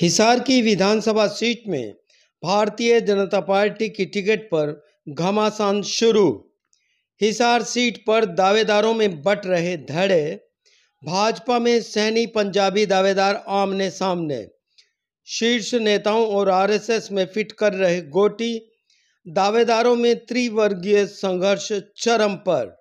हिसार की विधानसभा सीट में भारतीय जनता पार्टी की टिकट पर घमासान शुरू हिसार सीट पर दावेदारों में बट रहे धड़े भाजपा में सैनी पंजाबी दावेदार आमने सामने शीर्ष नेताओं और आरएसएस में फिट कर रहे गोटी दावेदारों में त्रिवर्गीय संघर्ष चरम पर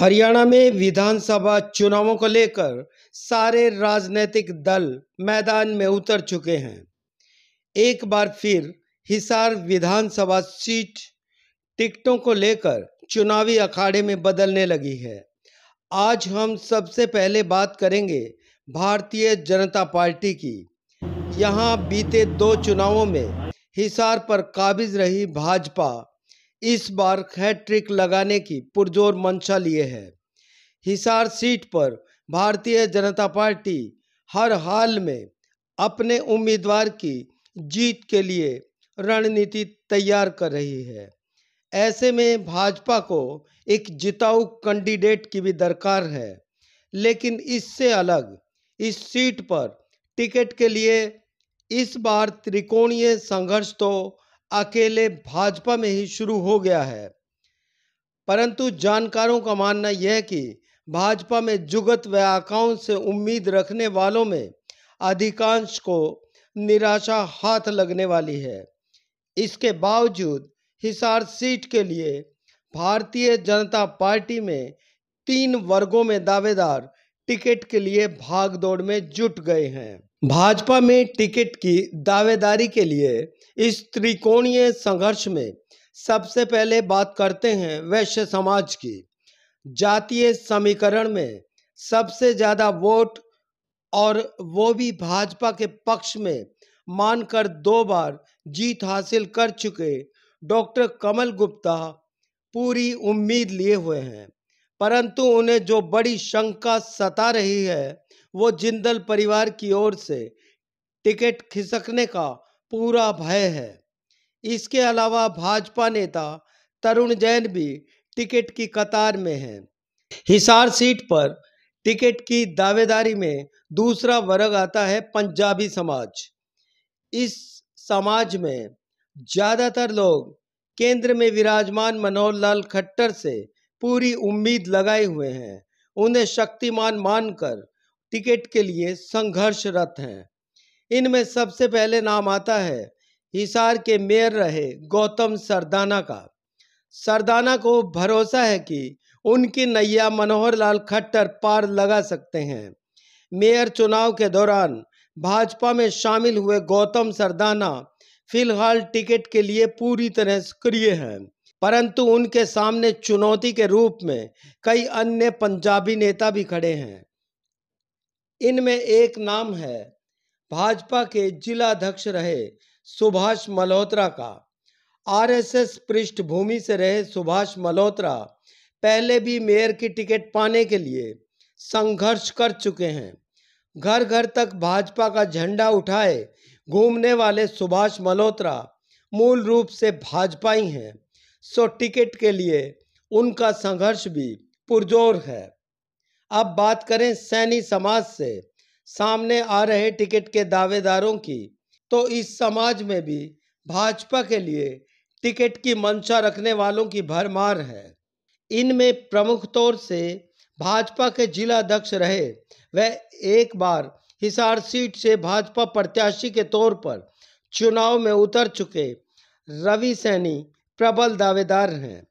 हरियाणा में विधानसभा चुनावों को लेकर सारे राजनीतिक दल मैदान में उतर चुके हैं एक बार फिर हिसार विधानसभा सीट टिकटों को लेकर चुनावी अखाड़े में बदलने लगी है आज हम सबसे पहले बात करेंगे भारतीय जनता पार्टी की यहाँ बीते दो चुनावों में हिसार पर काबिज रही भाजपा इस बार हैट्रिक लगाने की पुरजोर मंशा लिए है हिसार सीट पर भारतीय जनता पार्टी हर हाल में अपने उम्मीदवार की जीत के लिए रणनीति तैयार कर रही है ऐसे में भाजपा को एक जिताऊ कैंडिडेट की भी दरकार है लेकिन इससे अलग इस सीट पर टिकट के लिए इस बार त्रिकोणीय संघर्ष तो अकेले भाजपा में ही शुरू हो गया है परंतु जानकारों का मानना यह है कि भाजपा में जुगत व अकाउंट से उम्मीद रखने वालों में अधिकांश को निराशा हाथ लगने वाली है इसके बावजूद हिसार सीट के लिए भारतीय जनता पार्टी में तीन वर्गों में दावेदार टिकट के लिए भागदौड़ में जुट गए हैं भाजपा में टिकट की दावेदारी के लिए इस त्रिकोणीय संघर्ष में सबसे पहले बात करते हैं वैश्य समाज की जातीय समीकरण में सबसे ज़्यादा वोट और वो भी भाजपा के पक्ष में मानकर दो बार जीत हासिल कर चुके डॉक्टर कमल गुप्ता पूरी उम्मीद लिए हुए हैं परंतु उन्हें जो बड़ी शंका सता रही है वो जिंदल परिवार की ओर से टिकट खिसकने का पूरा भय है इसके अलावा भाजपा नेता तरुण जैन भी टिकट की कतार में है हिसार सीट पर टिकट की दावेदारी में दूसरा वर्ग आता है पंजाबी समाज इस समाज में ज़्यादातर लोग केंद्र में विराजमान मनोहर लाल खट्टर से पूरी उम्मीद लगाए हुए हैं उन्हें शक्तिमान मानकर टिकट के लिए संघर्षरत हैं इनमें सबसे पहले नाम आता है हिसार के मेयर रहे गौतम सरदाना का सरदाना को भरोसा है कि उनकी नैया मनोहर लाल खट्टर पार लगा सकते हैं मेयर चुनाव के दौरान भाजपा में शामिल हुए गौतम सरदाना फिलहाल टिकट के लिए पूरी तरह सक्रिय हैं परंतु उनके सामने चुनौती के रूप में कई अन्य पंजाबी नेता भी खड़े हैं इनमें एक नाम है भाजपा के जिलाध्यक्ष रहे सुभाष मल्होत्रा का आरएसएस पृष्ठभूमि से रहे सुभाष मल्होत्रा पहले भी मेयर की टिकट पाने के लिए संघर्ष कर चुके हैं घर घर तक भाजपा का झंडा उठाए घूमने वाले सुभाष मल्होत्रा मूल रूप से भाजपा ही हैं सो टिकट के लिए उनका संघर्ष भी पुरजोर है अब बात करें सैनी समाज से सामने आ रहे टिकट के दावेदारों की तो इस समाज में भी भाजपा के लिए टिकट की मंशा रखने वालों की भरमार है इनमें प्रमुख तौर से भाजपा के जिला अध्यक्ष रहे वह एक बार हिसार सीट से भाजपा प्रत्याशी के तौर पर चुनाव में उतर चुके रवि सैनी प्रबल दावेदार हैं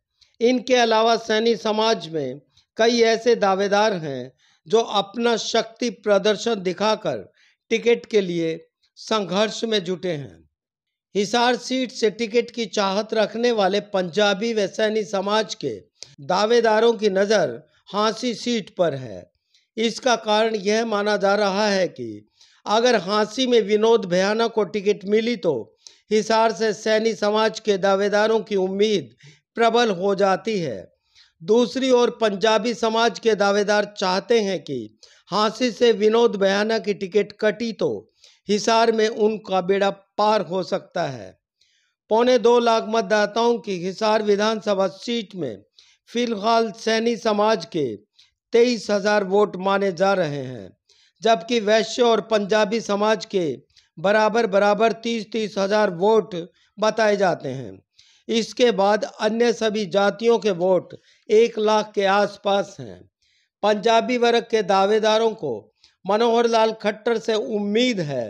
इनके अलावा सैनी समाज में कई ऐसे दावेदार हैं जो अपना शक्ति प्रदर्शन दिखाकर टिकट के लिए संघर्ष में जुटे हैं हिसार सीट से टिकट की चाहत रखने वाले पंजाबी व सैनी समाज के दावेदारों की नज़र हांसी सीट पर है इसका कारण यह माना जा रहा है कि अगर हांसी में विनोद भयाना को टिकट मिली तो हिसार से सैनी समाज के दावेदारों की उम्मीद प्रबल हो जाती है दूसरी ओर पंजाबी समाज के दावेदार चाहते हैं कि हांसी से विनोद बयाना की टिकट कटी तो हिसार में उनका बेड़ा पार हो सकता है पौने दो लाख मतदाताओं की हिसार विधानसभा सीट में फिलहाल सैनी समाज के तेईस हजार वोट माने जा रहे हैं जबकि वैश्य और पंजाबी समाज के बराबर बराबर तीस तीस हजार वोट बताए जाते हैं इसके बाद अन्य सभी जातियों के वोट एक लाख के आसपास हैं पंजाबी वर्ग के दावेदारों को मनोहर लाल खट्टर से उम्मीद है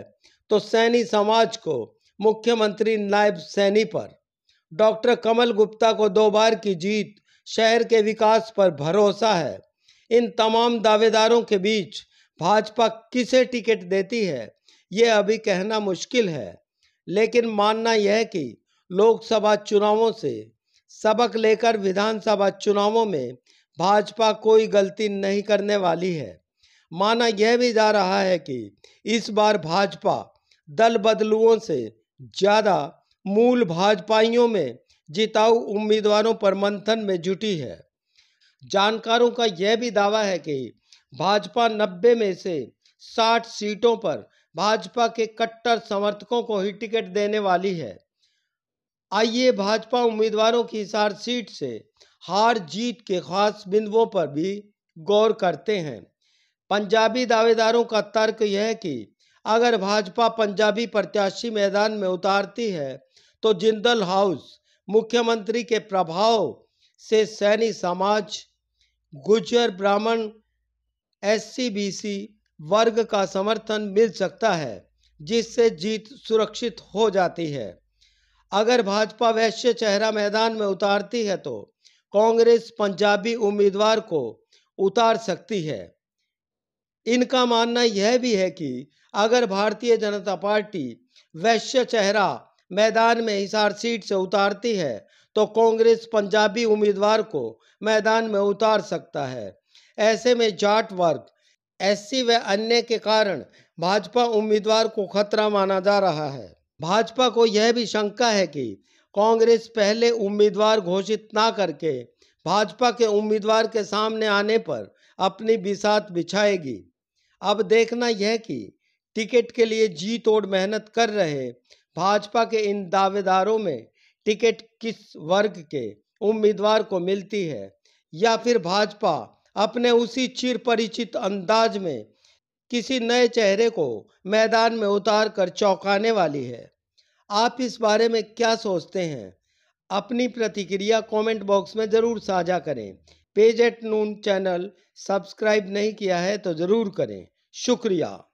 तो सैनी समाज को मुख्यमंत्री नायब सैनी पर डॉक्टर कमल गुप्ता को दो बार की जीत शहर के विकास पर भरोसा है इन तमाम दावेदारों के बीच भाजपा किसे टिकट देती है ये अभी कहना मुश्किल है लेकिन मानना यह कि लोकसभा चुनावों से सबक लेकर विधानसभा चुनावों में भाजपा कोई गलती नहीं करने वाली है माना यह भी जा रहा है कि इस बार भाजपा दल बदलुओं से ज़्यादा मूल भाजपाइयों में जिताऊ उम्मीदवारों पर मंथन में जुटी है जानकारों का यह भी दावा है कि भाजपा 90 में से 60 सीटों पर भाजपा के कट्टर समर्थकों को ही टिकट देने वाली है आइए भाजपा उम्मीदवारों की हिसार सीट से हार जीत के खास बिंदुओं पर भी गौर करते हैं पंजाबी दावेदारों का तर्क यह है कि अगर भाजपा पंजाबी प्रत्याशी मैदान में उतारती है तो जिंदल हाउस मुख्यमंत्री के प्रभाव से सैनी समाज गुजर ब्राह्मण एससीबीसी वर्ग का समर्थन मिल सकता है जिससे जीत सुरक्षित हो जाती है अगर भाजपा वैश्य चेहरा मैदान में उतारती है तो कांग्रेस पंजाबी उम्मीदवार को उतार सकती है इनका मानना यह भी है कि अगर भारतीय जनता पार्टी वैश्य चेहरा मैदान में हिसार सीट से उतारती है तो कांग्रेस पंजाबी उम्मीदवार को मैदान में उतार सकता है ऐसे में जाट वर्ग एससी व अन्य के कारण भाजपा उम्मीदवार को खतरा माना जा रहा है भाजपा को यह भी शंका है कि कांग्रेस पहले उम्मीदवार घोषित ना करके भाजपा के उम्मीदवार के सामने आने पर अपनी बिसात बिछाएगी अब देखना यह कि टिकट के लिए जी तोड़ मेहनत कर रहे भाजपा के इन दावेदारों में टिकट किस वर्ग के उम्मीदवार को मिलती है या फिर भाजपा अपने उसी चिर परिचित अंदाज में किसी नए चेहरे को मैदान में उतार कर चौंकाने वाली है आप इस बारे में क्या सोचते हैं अपनी प्रतिक्रिया कमेंट बॉक्स में ज़रूर साझा करें page at noon channel subscribe नहीं किया है तो ज़रूर करें शुक्रिया